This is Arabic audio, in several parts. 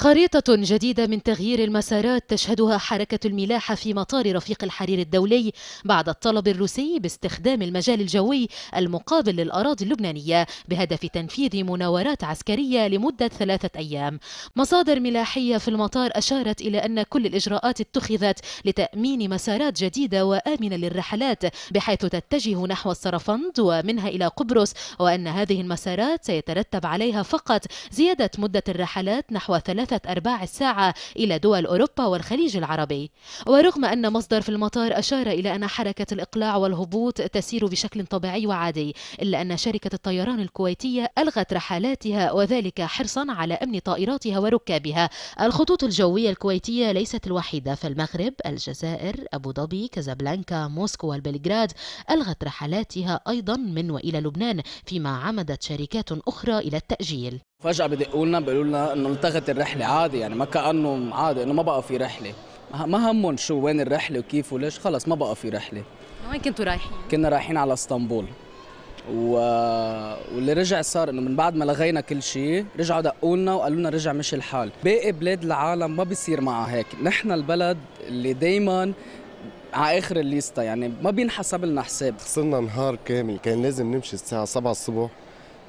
خريطة جديدة من تغيير المسارات تشهدها حركة الملاحة في مطار رفيق الحرير الدولي بعد الطلب الروسي باستخدام المجال الجوي المقابل للأراضي اللبنانية بهدف تنفيذ مناورات عسكرية لمدة ثلاثة أيام مصادر ملاحية في المطار أشارت إلى أن كل الإجراءات اتخذت لتأمين مسارات جديدة وآمنة للرحلات بحيث تتجه نحو السرفند ومنها إلى قبرص وأن هذه المسارات سيترتب عليها فقط زيادة مدة الرحلات نحو ثلاثة ثلاثة أرباع الساعة إلى دول أوروبا والخليج العربي ورغم أن مصدر في المطار أشار إلى أن حركة الإقلاع والهبوط تسير بشكل طبيعي وعادي إلا أن شركة الطيران الكويتية ألغت رحلاتها وذلك حرصا على أمن طائراتها وركابها الخطوط الجوية الكويتية ليست الوحيدة فالمغرب الجزائر أبو ظبي كازابلانكا موسكو والبلغراد ألغت رحلاتها أيضا من وإلى لبنان فيما عمدت شركات أخرى إلى التأجيل فجأة بدقوا لنا بيقولوا لنا انه التغت الرحلة عادي يعني ما كأنه عادي انه ما بقى في رحلة ما همهم شو وين الرحلة وكيف وليش خلص ما بقى في رحلة وين كنتوا رايحين؟ كنا رايحين على اسطنبول و... واللي رجع صار انه من بعد ما لغينا كل شيء رجعوا دقوا لنا وقالوا لنا رجع مش الحال، باقي بلاد العالم ما بيصير معها هيك، نحن البلد اللي دائما على اخر الليستا يعني ما بينحسب لنا حساب خسرنا نهار كامل كان لازم نمشي الساعة 7 الصبح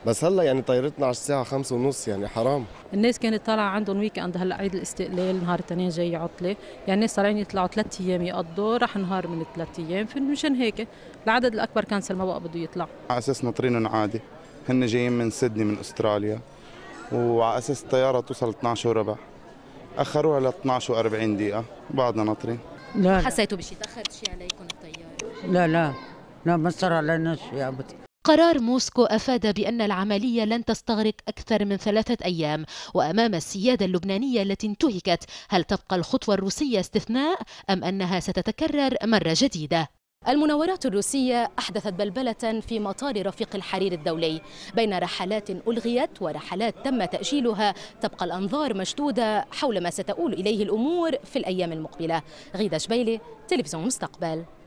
بس هلا يعني طيارتنا على الساعه خمسة ونص يعني حرام الناس كانت طالعه عندهم ويك اند هلا عيد الاستقلال نهار الاثنين جاي عطله يعني الناس طالعين يطلعوا ثلاث ايام يقضوا راح نهار من الثلاث ايام مشان هيك العدد الاكبر كانسل ما بقى بده يطلع على اساس ناطرين عادي هن جايين من سيدني من استراليا وعلى اساس الطياره توصل 12 وربع اخروها ل 12 و40 دقيقه بعدنا ناطرين لا, لا حسيتوا بشي تاخرت شي عليكم الطياره لا لا لا ما صار علينا شيء ابدا قرار موسكو أفاد بأن العملية لن تستغرق أكثر من ثلاثة أيام وأمام السيادة اللبنانية التي انتهكت هل تبقى الخطوة الروسية استثناء أم أنها ستتكرر مرة جديدة؟ المناورات الروسية أحدثت بلبلة في مطار رفيق الحرير الدولي بين رحلات ألغيت ورحلات تم تأجيلها تبقى الأنظار مشدودة حول ما ستؤول إليه الأمور في الأيام المقبلة غيدة شبيلي تلفزيون مستقبل